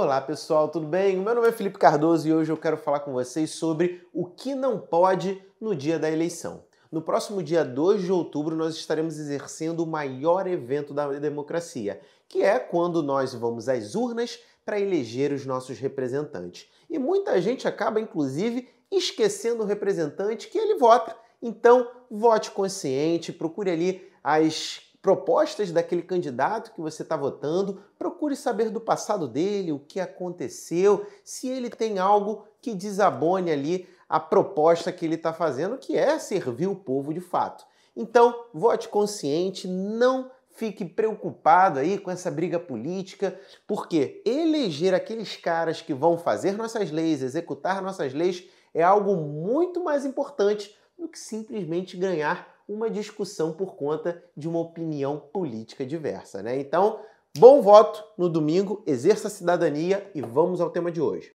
Olá pessoal, tudo bem? O meu nome é Felipe Cardoso e hoje eu quero falar com vocês sobre o que não pode no dia da eleição. No próximo dia 2 de outubro, nós estaremos exercendo o maior evento da democracia, que é quando nós vamos às urnas para eleger os nossos representantes. E muita gente acaba, inclusive, esquecendo o representante que ele vota. Então, vote consciente, procure ali as propostas daquele candidato que você está votando, procure saber do passado dele, o que aconteceu, se ele tem algo que desabone ali a proposta que ele está fazendo, que é servir o povo de fato. Então, vote consciente, não fique preocupado aí com essa briga política, porque eleger aqueles caras que vão fazer nossas leis, executar nossas leis, é algo muito mais importante do que simplesmente ganhar uma discussão por conta de uma opinião política diversa, né? Então, bom voto no domingo, exerça a cidadania e vamos ao tema de hoje.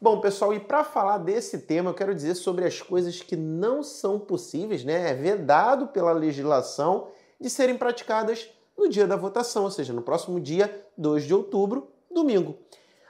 Bom, pessoal, e para falar desse tema, eu quero dizer sobre as coisas que não são possíveis, né? É vedado pela legislação de serem praticadas no dia da votação, ou seja, no próximo dia 2 de outubro, domingo.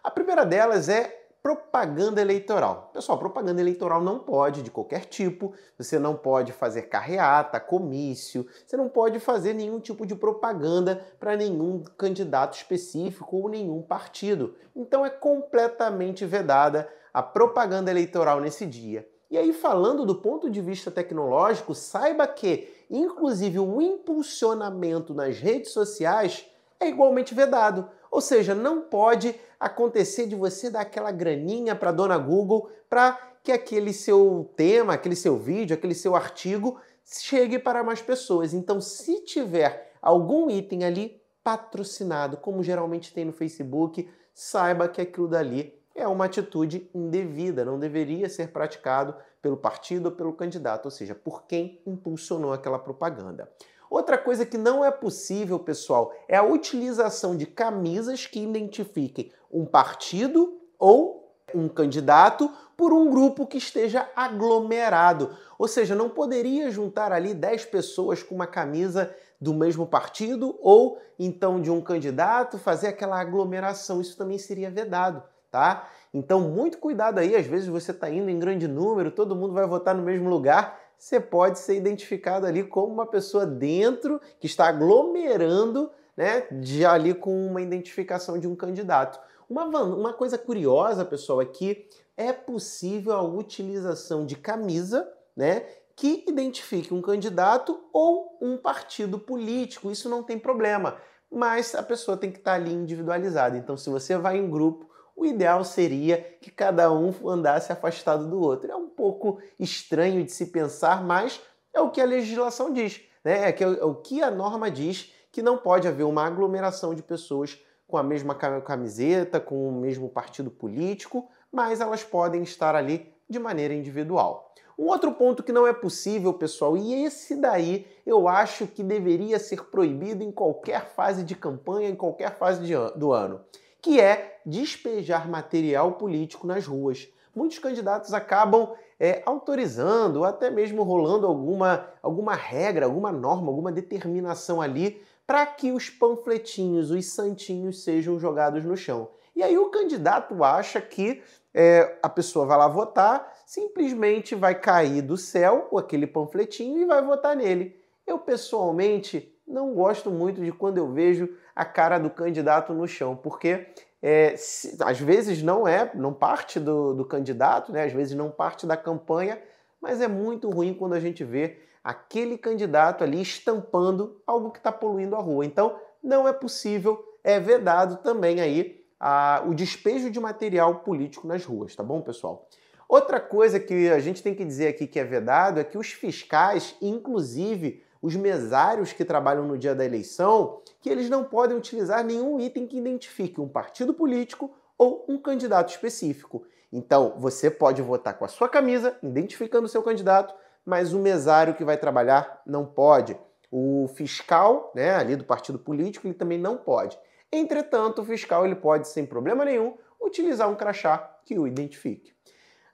A primeira delas é propaganda eleitoral. Pessoal, propaganda eleitoral não pode de qualquer tipo, você não pode fazer carreata, comício, você não pode fazer nenhum tipo de propaganda para nenhum candidato específico ou nenhum partido. Então é completamente vedada a propaganda eleitoral nesse dia. E aí, falando do ponto de vista tecnológico, saiba que, inclusive, o impulsionamento nas redes sociais é igualmente vedado ou seja, não pode acontecer de você dar aquela graninha para dona Google para que aquele seu tema, aquele seu vídeo, aquele seu artigo chegue para mais pessoas. Então, se tiver algum item ali patrocinado, como geralmente tem no Facebook, saiba que aquilo dali é uma atitude indevida, não deveria ser praticado pelo partido ou pelo candidato, ou seja, por quem impulsionou aquela propaganda. Outra coisa que não é possível, pessoal, é a utilização de camisas que identifiquem um partido ou um candidato por um grupo que esteja aglomerado. Ou seja, não poderia juntar ali 10 pessoas com uma camisa do mesmo partido ou então de um candidato, fazer aquela aglomeração. Isso também seria vedado, tá? Então, muito cuidado aí, às vezes você está indo em grande número, todo mundo vai votar no mesmo lugar você pode ser identificado ali como uma pessoa dentro que está aglomerando, né, de ali com uma identificação de um candidato. Uma, uma coisa curiosa, pessoal, aqui é, é possível a utilização de camisa, né, que identifique um candidato ou um partido político. Isso não tem problema, mas a pessoa tem que estar ali individualizada. Então, se você vai em grupo, o ideal seria que cada um andasse afastado do outro. É pouco estranho de se pensar, mas é o que a legislação diz, né? É, é, é, o que a norma diz que não pode haver uma aglomeração de pessoas com a mesma camiseta, com o mesmo partido político, mas elas podem estar ali de maneira individual. Um outro ponto que não é possível, pessoal, e esse daí eu acho que deveria ser proibido em qualquer fase de campanha, em qualquer fase an do ano, que é despejar material político nas ruas. Muitos candidatos acabam é, autorizando, ou até mesmo rolando alguma, alguma regra, alguma norma, alguma determinação ali para que os panfletinhos, os santinhos sejam jogados no chão. E aí o candidato acha que é, a pessoa vai lá votar, simplesmente vai cair do céu com aquele panfletinho e vai votar nele. Eu pessoalmente não gosto muito de quando eu vejo a cara do candidato no chão, porque é, se, às vezes não é, não parte do, do candidato, né? às vezes não parte da campanha, mas é muito ruim quando a gente vê aquele candidato ali estampando algo que está poluindo a rua. Então, não é possível, é vedado também aí a, o despejo de material político nas ruas, tá bom, pessoal? Outra coisa que a gente tem que dizer aqui que é vedado é que os fiscais, inclusive, os mesários que trabalham no dia da eleição que eles não podem utilizar nenhum item que identifique um partido político ou um candidato específico. Então, você pode votar com a sua camisa, identificando o seu candidato, mas o mesário que vai trabalhar não pode. O fiscal, né, ali do partido político, ele também não pode. Entretanto, o fiscal ele pode, sem problema nenhum, utilizar um crachá que o identifique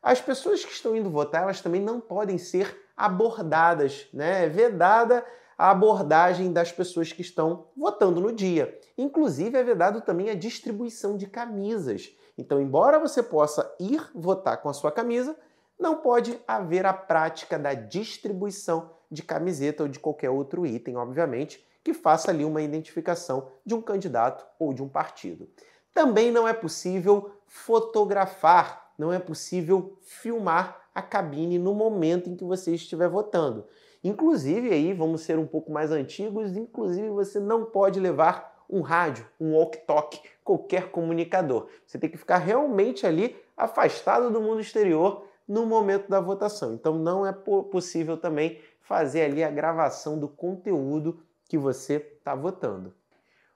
as pessoas que estão indo votar, elas também não podem ser abordadas, né? É vedada a abordagem das pessoas que estão votando no dia. Inclusive, é vedado também a distribuição de camisas. Então, embora você possa ir votar com a sua camisa, não pode haver a prática da distribuição de camiseta ou de qualquer outro item, obviamente, que faça ali uma identificação de um candidato ou de um partido. Também não é possível fotografar não é possível filmar a cabine no momento em que você estiver votando. Inclusive, aí vamos ser um pouco mais antigos, inclusive você não pode levar um rádio, um walk-talk, qualquer comunicador. Você tem que ficar realmente ali afastado do mundo exterior no momento da votação. Então não é possível também fazer ali a gravação do conteúdo que você está votando.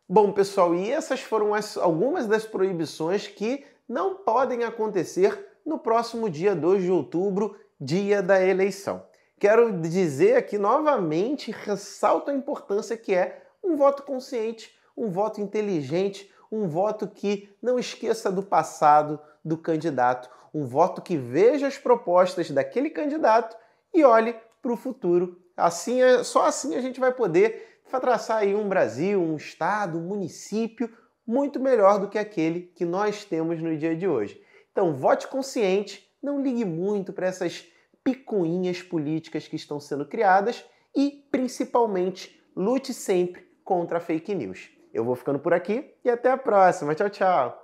Bom, pessoal, e essas foram as, algumas das proibições que não podem acontecer no próximo dia 2 de outubro, dia da eleição. Quero dizer aqui novamente, ressalto a importância que é um voto consciente, um voto inteligente, um voto que não esqueça do passado do candidato, um voto que veja as propostas daquele candidato e olhe para o futuro. Assim, é, só assim a gente vai poder traçar aí um Brasil, um estado, um município muito melhor do que aquele que nós temos no dia de hoje. Então, vote consciente, não ligue muito para essas picuinhas políticas que estão sendo criadas e, principalmente, lute sempre contra a fake news. Eu vou ficando por aqui e até a próxima. Tchau, tchau!